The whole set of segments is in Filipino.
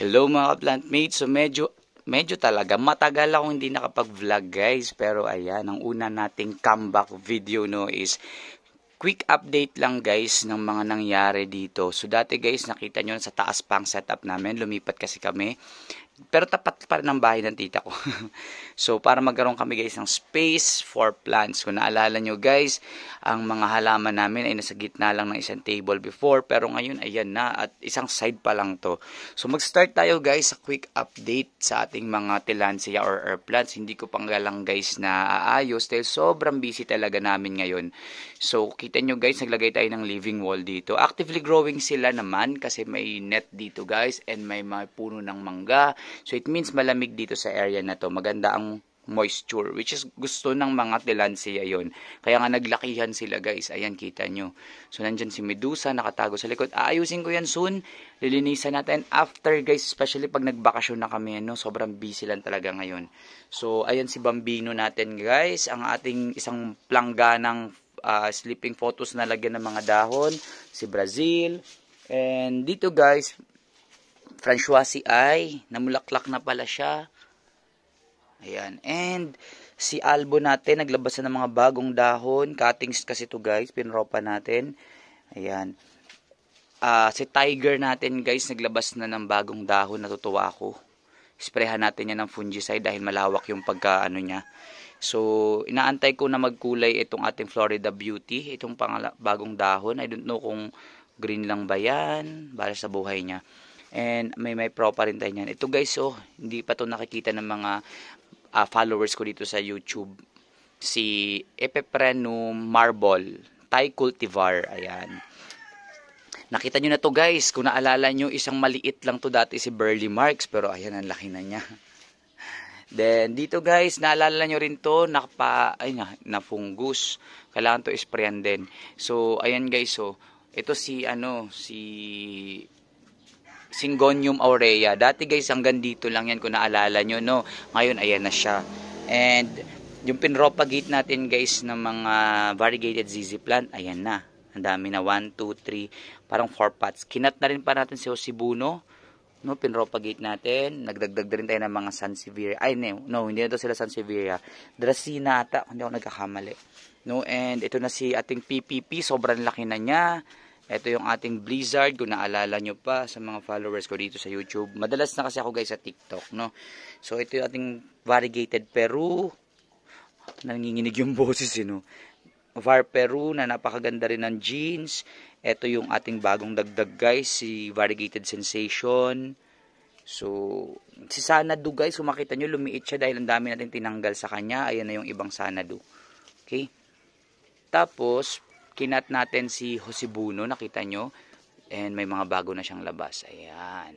Hello mga ka mates. So medyo medyo talaga matagal ako hindi nakapag-vlog guys. Pero ayan, ang una nating comeback video no is quick update lang guys ng mga nangyari dito. So dati guys, nakita nyo sa taas pang setup namin. Lumipat kasi kami pero tapat pa rin ang bahay ng tita ko. so, para magkaroon kami guys ng space for plants. Kung naalala nyo guys, ang mga halaman namin ay nasa gitna lang ng isang table before. Pero ngayon, ayan na at isang side pa lang to. So, mag-start tayo guys sa quick update sa ating mga tilansia or air plants. Hindi ko panggalang guys na aayos dahil sobrang busy talaga namin ngayon. So, kita nyo guys, naglagay tayo ng living wall dito. Actively growing sila naman kasi may net dito guys and may mga puno ng mangga So it means malamig dito sa area na to. Maganda ang moisture which is gusto ng mga tilansia yon kaya nga naglakihan sila guys ayan kita nyo so nandyan si Medusa nakatago sa likod aayusin ko yan soon lilinisan natin after guys especially pag nagbakasyon na kami no sobrang busy lang talaga ngayon so ayan si Bambino natin guys ang ating isang plangga ng uh, sleeping photos na lagyan ng mga dahon si Brazil and dito guys Francoisi ay namulaklak na pala siya. Ayan. And si Albo natin naglabas na ng mga bagong dahon. Cuttings kasi to guys. Pinropa natin. Ayan. Uh, si Tiger natin guys naglabas na ng bagong dahon. Natutuwa ako. Sprehan natin yan ng fungicide dahil malawak yung pagka niya. So, inaantay ko na magkulay itong ating Florida Beauty. Itong bagong dahon. I don't know kung green lang ba yan. Para sa buhay niya. And may may proper pa rin tayo niyan. Ito guys, oh, hindi pa to nakikita ng mga uh, followers ko dito sa YouTube. Si Epiprenum Marble Thai Cultivar. Ayan. Nakita nyo na to guys. Kung naalala nyo, isang maliit lang to dati si Burley Marks. Pero ayan, ang laki na niya. Then, dito guys, naalala nyo rin to, nakapa, ay na, na fungus. Kailangan to isprayan din. So, ayan guys, so, oh. ito si, ano, si Syngonium aurea. Dati guys, hanggang dito lang yan kung naalala nyo, no? Ngayon, ayan na siya. And yung pinropagate natin guys ng mga variegated ZZ plant, ayan na. Ang dami na 1, 2, 3, parang 4 pots. Kinat na rin pa natin si Osibuno. No, pinropagate natin. Nagdagdag na rin tayo ng mga Sansevieria. Ay, no, no hindi na to sila Sansevieria. Dracena ata. Hindi ako nagkakamali. No, and ito na si ating PPP. Sobrang laki na niya. Ito yung ating Blizzard, kung naalala nyo pa sa mga followers ko dito sa YouTube. Madalas na kasi ako guys sa TikTok, no? So, ito yung ating variegated Peru. Nanginginig yung boses, eh, no? Var Peru na napakaganda rin ng jeans. Ito yung ating bagong dagdag guys, si Variegated Sensation. So, si Sanadu guys, kung makita nyo, lumiit siya dahil ang dami natin tinanggal sa kanya. Ayan na yung ibang Sanadu. Okay? Tapos, kinat natin si Jose Josibuno, nakita nyo. And may mga bago na siyang labas. Ayan.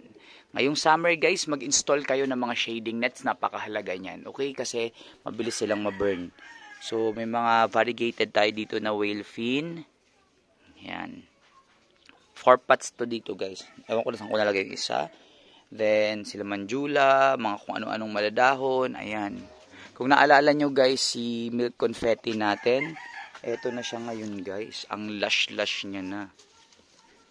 Ngayong summer guys, mag-install kayo ng mga shading nets. Napakahalaga niyan. Okay? Kasi mabilis silang ma-burn. So may mga variegated tayo dito na whale fin. Ayan. Four pots to dito guys. Ewan ko na saan ko nalagay yung isa. Then sila manjula, mga kung ano-anong maladahon. Ayan. Kung naalala nyo guys, si milk confetti natin Eto na siya ngayon guys. Ang lash-lash niya na.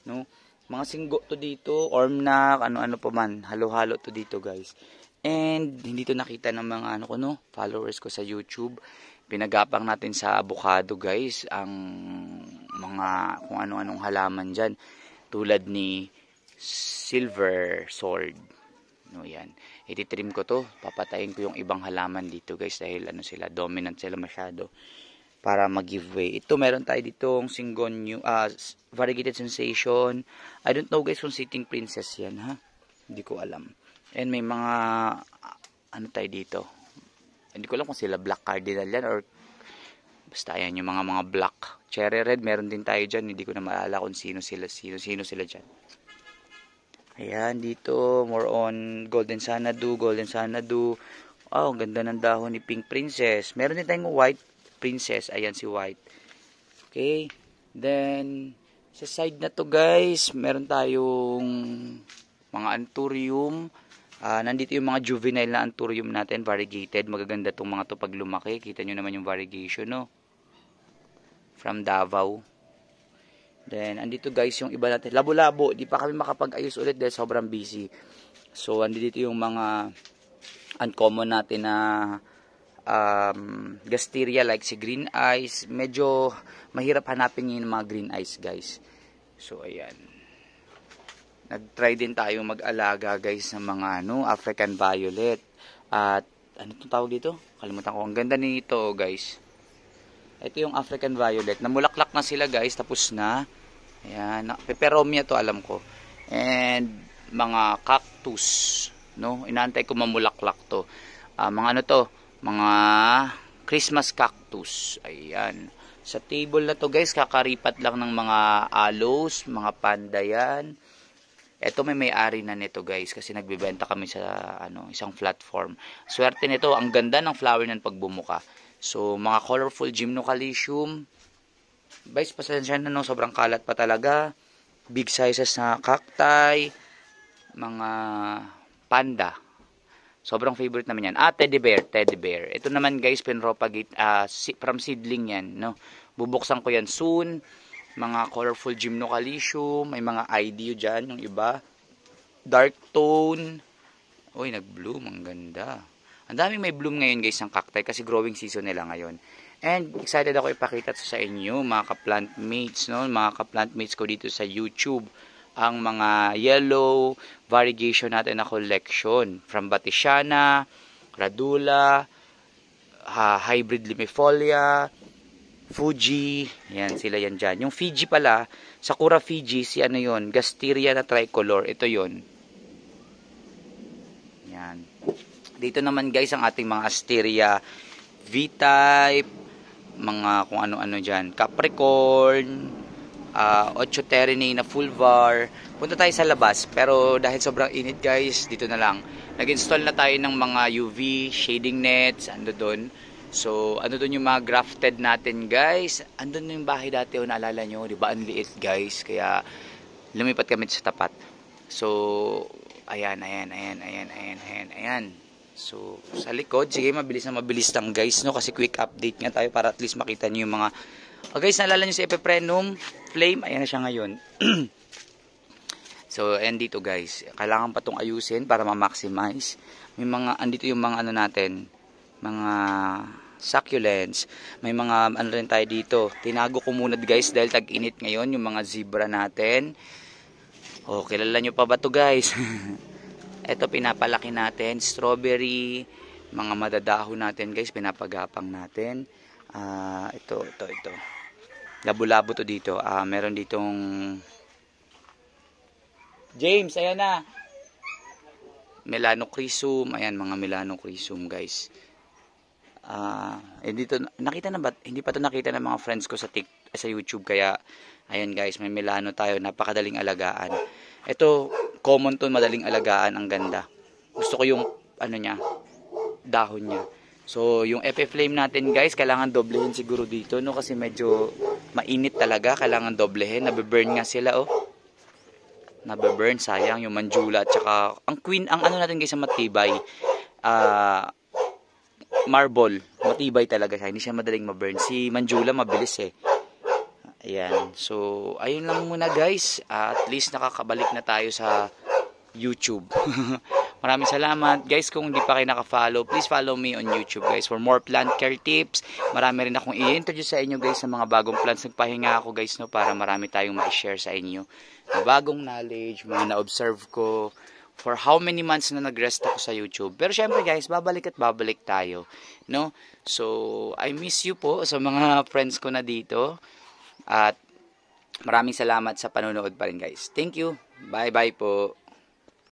No? Mga singgo to dito, ormnak, ano-ano pa man. Halo-halo to dito guys. And hindi to nakita ng mga ano ko no, followers ko sa YouTube. Pinagapang natin sa avocado guys ang mga kung ano-anong halaman diyan tulad ni silver sword. No yan. iti-trim ko to, papatayin ko yung ibang halaman dito guys dahil ano sila dominant sila masyado para mag-giveaway. Ito, meron tayo dito ditong Singonio, uh, ah, Variegated Sensation. I don't know guys kung Sitting Princess yan, ha? Hindi ko alam. And may mga, ah, ano tayo dito? Hindi ko alam kung sila Black Cardinal yan or basta yan yung mga mga black. Cherry Red, meron din tayo dyan. Hindi ko na maalala kung sino sila, sino, sino sila dyan. Ayan, dito, more on Golden Sanadu, Golden Sanadu. Oh, ganda ng dahon ni Pink Princess. Meron din tayong white princess. Ayan si white. Okay. Then, sa side na to guys, meron tayong mga anturium. Uh, ah, nandito yung mga juvenile na anturium natin, variegated. Magaganda tong mga to pag lumaki. Kita nyo naman yung variegation, no? From Davao. Then, andito guys yung iba natin. Labo-labo. Di pa kami makapag-ayos ulit dahil sobrang busy. So, andito yung mga uncommon natin na um, gasteria like si green eyes. Medyo mahirap hanapin yung mga green eyes guys. So ayan. Nag-try din tayo mag-alaga guys ng mga ano, African violet. At ano itong tawag dito? Kalimutan ko. Ang ganda nito guys. Ito yung African violet. Namulaklak na sila guys. Tapos na. Ayan. Peperomia to alam ko. And mga cactus. No? Inaantay ko mamulaklak to. Uh, mga ano to? mga Christmas cactus. Ayan. Sa table na to guys, kakaripat lang ng mga aloes, mga panda yan. Ito may may-ari na nito guys kasi nagbebenta kami sa ano, isang platform. Swerte nito, ang ganda ng flower ng pagbumuka. So, mga colorful gymnocalcium. Guys, pasensya na no, sobrang kalat pa talaga. Big sizes na cacti, mga panda, Sobrang favorite naman yan. Ah, teddy bear, teddy bear. Ito naman guys, pinropagate, uh, from seedling yan, no? Bubuksan ko yan soon. Mga colorful gymnocalicium, may mga IDU dyan, yung iba. Dark tone. Uy, nag-bloom, ang ganda. Ang daming may bloom ngayon guys ng cacti kasi growing season nila ngayon. And excited ako ipakita to sa inyo, mga ka-plant mates, no? mga ka-plant mates ko dito sa YouTube ang mga yellow variegation natin na collection from Batisiana, Radula, uh, hybrid limifolia, Fuji, yan sila yan dyan. Yung Fiji pala, Sakura Fiji, si ano yon Gasteria na tricolor, ito yon Yan. Dito naman guys ang ating mga Asteria V-type, mga kung ano-ano dyan, Capricorn, uh, ah, 8 Terene na full bar. Punta tayo sa labas pero dahil sobrang init guys, dito na lang. Nag-install na tayo ng mga UV shading nets, ando doon. So, ano doon yung mga grafted natin guys. Andun yung bahay dati, o oh, naalala nyo, di ba? Ang liit guys, kaya lumipat kami sa tapat. So, ayan, ayan, ayan, ayan, ayan, ayan, ayan. So, sa likod, sige, mabilis na mabilis lang guys, no? Kasi quick update nga tayo para at least makita nyo yung mga o guys, naalala nyo si Epiprenum Flame. Ayan na siya ngayon. so, ayan dito guys. Kailangan pa itong ayusin para ma-maximize. May mga, andito yung mga ano natin, mga succulents. May mga ano rin tayo dito. Tinago ko muna guys dahil tag-init ngayon yung mga zebra natin. O, kilala nyo pa ba to guys? Ito pinapalaki natin. Strawberry, mga madadaho natin guys, pinapagapang natin uh, ito, ito, ito labo-labo to dito uh, meron ditong James, ayan na melanocrisum ayan mga melanocrisum guys uh, eh, dito, nakita na ba hindi pa to nakita ng mga friends ko sa TikTok, eh, sa YouTube kaya ayan guys, may Melano tayo, napakadaling alagaan ito, common to, madaling alagaan ang ganda, gusto ko yung ano niya, dahon niya So, yung FF flame natin guys, kailangan doblehin siguro dito, no? Kasi medyo mainit talaga, kailangan doblehin. Nabe-burn nga sila, oh. Nabe-burn, sayang, yung manjula. At saka, ang queen, ang ano natin guys, ang matibay, ah, uh, marble. Matibay talaga siya, hindi siya madaling ma-burn. Si manjula, mabilis eh. Ayan, so, ayun lang muna guys. Uh, at least nakakabalik na tayo sa YouTube. Maraming salamat. Guys, kung hindi pa kayo naka-follow, please follow me on YouTube guys for more plant care tips. Marami rin akong i-introduce sa inyo guys sa mga bagong plants. Nagpahinga ako guys no para marami tayong ma-share sa inyo. Na bagong knowledge, mga na-observe ko for how many months na nag-rest ako sa YouTube. Pero syempre guys, babalik at babalik tayo, no? So, I miss you po sa mga friends ko na dito. At maraming salamat sa panonood pa rin guys. Thank you. Bye-bye po.